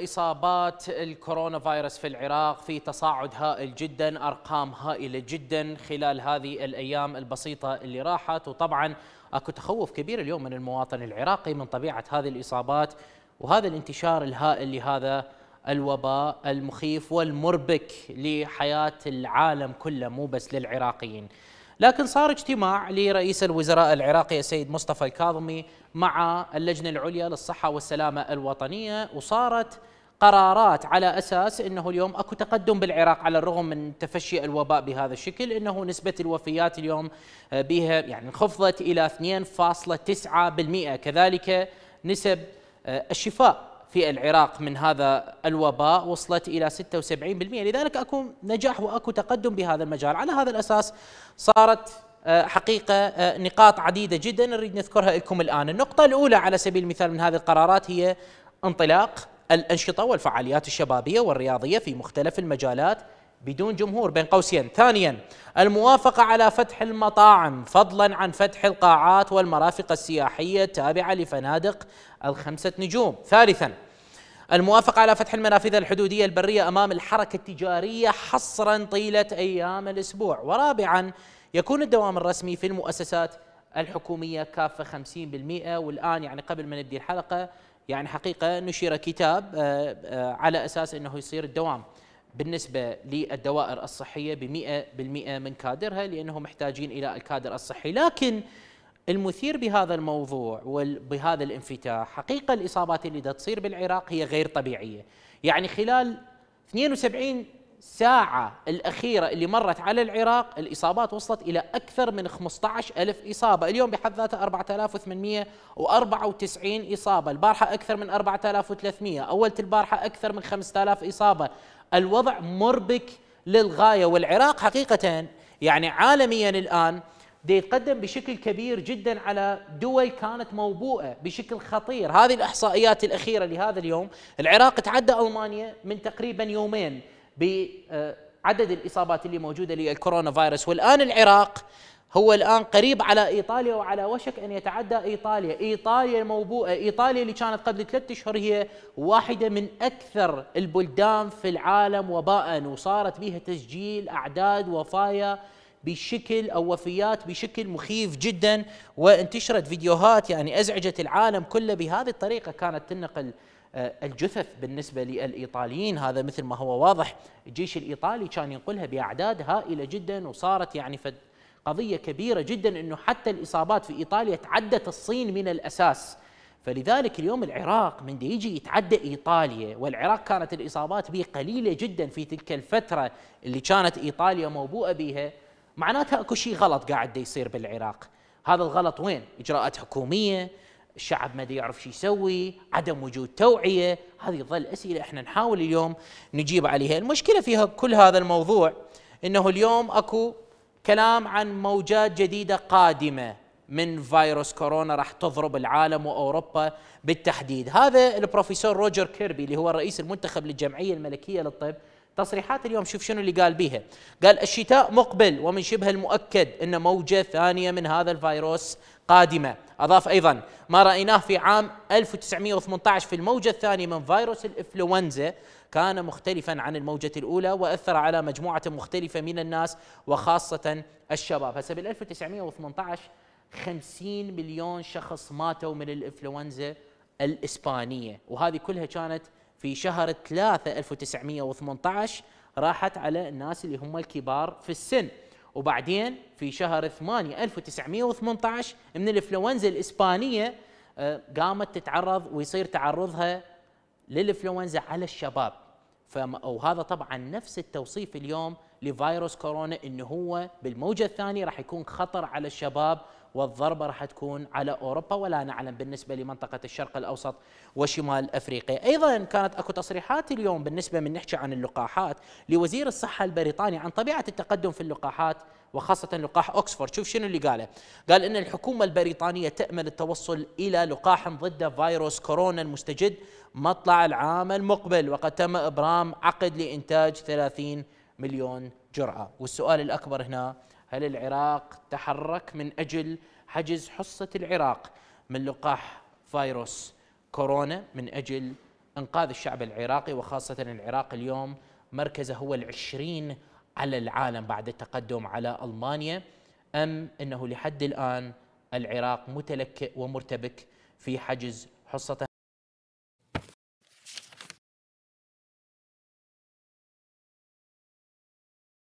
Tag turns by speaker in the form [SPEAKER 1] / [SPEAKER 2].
[SPEAKER 1] إصابات الكورونا فيروس في العراق في تصاعد هائل جدا أرقام هائلة جدا خلال هذه الأيام البسيطة اللي راحت وطبعا أكو تخوف كبير اليوم من المواطن العراقي من طبيعة هذه الإصابات وهذا الانتشار الهائل لهذا الوباء المخيف والمربك لحياة العالم كله مو بس للعراقيين لكن صار اجتماع لرئيس الوزراء العراقي السيد مصطفى الكاظمي مع اللجنة العليا للصحة والسلامة الوطنية وصارت قرارات على اساس انه اليوم اكو تقدم بالعراق على الرغم من تفشي الوباء بهذا الشكل انه نسبه الوفيات اليوم آه، بها يعني انخفضت الى 2.9% كذلك نسب آه، الشفاء في العراق من هذا الوباء وصلت إلى 76% لذلك أكو نجاح وأكو تقدم بهذا المجال على هذا الأساس صارت آه، حقيقة آه، نقاط عديدة جدا نريد نذكرها لكم الآن النقطة الأولى على سبيل المثال من هذه القرارات هي انطلاق الأنشطة والفعاليات الشبابية والرياضية في مختلف المجالات بدون جمهور بين قوسين ثانيا الموافقة على فتح المطاعم فضلا عن فتح القاعات والمرافق السياحية التابعة لفنادق الخمسة نجوم ثالثا الموافقة على فتح المنافذ الحدودية البرية أمام الحركة التجارية حصرا طيلة أيام الأسبوع ورابعا يكون الدوام الرسمي في المؤسسات الحكومية كافة 50% والآن يعني قبل ما نبدي الحلقة يعني حقيقة نشر كتاب آه، آه، على أساس أنه يصير الدوام بالنسبة للدوائر الصحية بمئة بالمئة من كادرها لأنهم محتاجين إلى الكادر الصحي لكن المثير بهذا الموضوع وبهذا الانفتاح حقيقة الإصابات اللي دا تصير بالعراق هي غير طبيعية يعني خلال 72 الساعة الأخيرة اللي مرت على العراق الإصابات وصلت إلى أكثر من 15 ألف إصابة اليوم بحد ذاته 4894 إصابة البارحة أكثر من 4300 أولت البارحة أكثر من 5000 إصابة الوضع مربك للغاية والعراق حقيقة يعني عالميا الآن دي يتقدم بشكل كبير جدا على دول كانت موبوءه بشكل خطير، هذه الاحصائيات الاخيره لهذا اليوم، العراق تعدى المانيا من تقريبا يومين، بعدد الاصابات اللي موجوده للكورونا فيروس والان العراق هو الان قريب على ايطاليا وعلى وشك ان يتعدى ايطاليا، ايطاليا الموبوءه، ايطاليا اللي كانت قبل ثلاثة اشهر هي واحده من اكثر البلدان في العالم وباء وصارت بها تسجيل اعداد وفايا بشكل او وفيات بشكل مخيف جدا وانتشرت فيديوهات يعني ازعجت العالم كله بهذه الطريقه كانت تنقل آه، الجثث بالنسبة للإيطاليين هذا مثل ما هو واضح الجيش الإيطالي كان ينقلها بأعداد هائلة جدا وصارت يعني فد قضية كبيرة جدا أنه حتى الإصابات في إيطاليا تعدت الصين من الأساس فلذلك اليوم العراق من دي يجي يتعدى إيطاليا والعراق كانت الإصابات به قليلة جدا في تلك الفترة اللي كانت إيطاليا موبوءة بها معناتها أكو شيء غلط قاعد يصير بالعراق هذا الغلط وين؟ إجراءات حكومية الشعب ما يعرف شو يسوي عدم وجود توعية هذه ظل أسئلة احنا نحاول اليوم نجيب عليها المشكلة في كل هذا الموضوع انه اليوم اكو كلام عن موجات جديدة قادمة من فيروس كورونا راح تضرب العالم واوروبا بالتحديد، هذا البروفيسور روجر كيربي اللي هو الرئيس المنتخب للجمعيه الملكيه للطب تصريحات اليوم شوف شنو اللي قال بيها، قال الشتاء مقبل ومن شبه المؤكد ان موجه ثانيه من هذا الفيروس قادمة أضاف أيضا ما رأيناه في عام 1918 في الموجة الثانية من فيروس الإنفلونزا كان مختلفا عن الموجة الأولى وأثر على مجموعة مختلفة من الناس وخاصة الشباب هسه بال 1918 50 مليون شخص ماتوا من الإنفلونزا الإسبانية وهذه كلها كانت في شهر 3 1918 راحت على الناس اللي هم الكبار في السن وبعدين في شهر 8 1918 من الانفلونزا الاسبانيه آه، قامت تتعرض ويصير تعرضها للانفلونزا على الشباب وهذا طبعا نفس التوصيف اليوم لفيروس كورونا ان هو بالموجه الثانيه راح يكون خطر على الشباب والضربه راح تكون على اوروبا ولا نعلم بالنسبه لمنطقه الشرق الاوسط وشمال افريقيا، ايضا كانت اكو تصريحات اليوم بالنسبه من نحكي عن اللقاحات لوزير الصحه البريطاني عن طبيعه التقدم في اللقاحات وخاصة لقاح اوكسفورد، شوف شنو اللي قاله قال إن الحكومة البريطانية تأمل التوصل إلى لقاح ضد فيروس كورونا المستجد مطلع العام المقبل وقد تم إبرام عقد لإنتاج 30 مليون جرعه والسؤال الاكبر هنا هل العراق تحرك من اجل حجز حصه العراق من لقاح فيروس كورونا من اجل انقاذ الشعب العراقي وخاصه العراق اليوم مركزه هو العشرين على العالم بعد التقدم على المانيا ام انه لحد الان العراق متلكئ ومرتبك في حجز حصته